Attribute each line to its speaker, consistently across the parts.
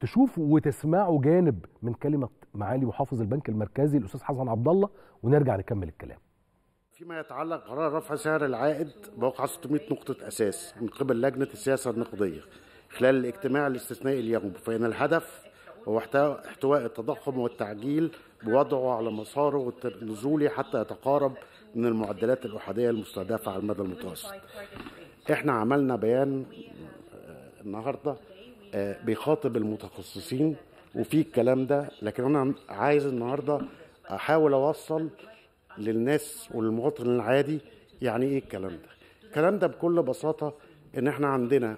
Speaker 1: تشوف وتسمعوا جانب من كلمه معالي محافظ البنك المركزي الاستاذ حسن عبد الله ونرجع نكمل الكلام فيما يتعلق قرار رفع سعر العائد بوقع 600 نقطة أساس من قبل لجنة السياسة النقدية خلال الاجتماع الاستثنائي اليوم فإن الهدف هو احتواء التضخم والتعجيل بوضعه على مساره النزولي حتى يتقارب من المعدلات الأحادية المستهدفة على المدى المتوسط. احنا عملنا بيان آه، النهارده آه، بيخاطب المتخصصين وفي الكلام ده لكن انا عايز النهارده احاول اوصل للناس والمواطن العادي يعني ايه الكلام ده الكلام ده بكل بساطه ان احنا عندنا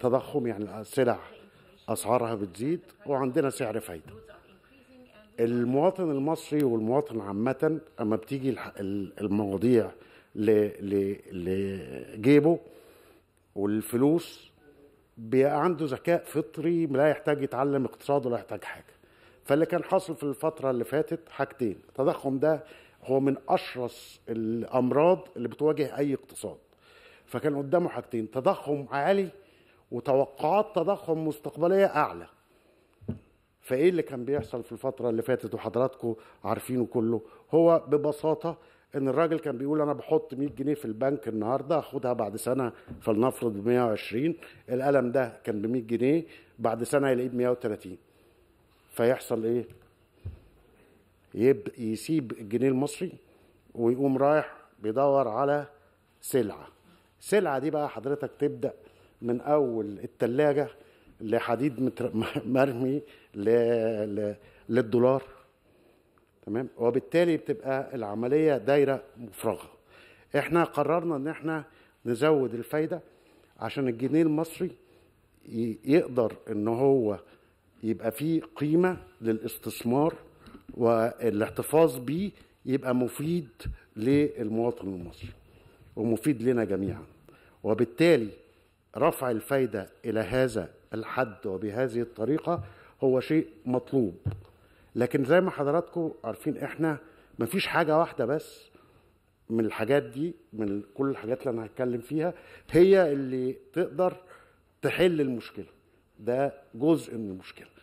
Speaker 1: تضخم يعني السلع اسعارها بتزيد وعندنا سعر فايده المواطن المصري والمواطن عامه اما بتيجي المواضيع لجيبه والفلوس بيبقى عنده ذكاء فطري لا يحتاج يتعلم اقتصاد ولا يحتاج حاجه فاللي كان حاصل في الفتره اللي فاتت حاجتين التضخم ده هو من اشرس الامراض اللي بتواجه اي اقتصاد فكان قدامه حاجتين تضخم عالي وتوقعات تضخم مستقبليه اعلى فايه اللي كان بيحصل في الفتره اللي فاتت وحضراتكم عارفينه كله هو ببساطه ان الراجل كان بيقول انا بحط 100 جنيه في البنك النهارده هاخدها بعد سنه فلنفرض ب 120 القلم ده كان ب 100 جنيه بعد سنه يلاقيه ب 130 فيحصل ايه؟ يبقى يسيب الجنيه المصري ويقوم رايح بيدور على سلعه السلعه دي بقى حضرتك تبدا من اول الثلاجه لحديد مرمي للدولار تمام وبالتالي بتبقى العمليه دايره مفرغه احنا قررنا ان احنا نزود الفايده عشان الجنيه المصري يقدر ان هو يبقى فيه قيمه للاستثمار والاحتفاظ بيه يبقى مفيد للمواطن المصري ومفيد لنا جميعا وبالتالي رفع الفايده الى هذا الحد وبهذه الطريقه هو شيء مطلوب لكن زي ما حضراتكم عارفين احنا مفيش حاجه واحده بس من الحاجات دي من كل الحاجات اللي انا هتكلم فيها هي اللي تقدر تحل المشكله ده جزء من المشكله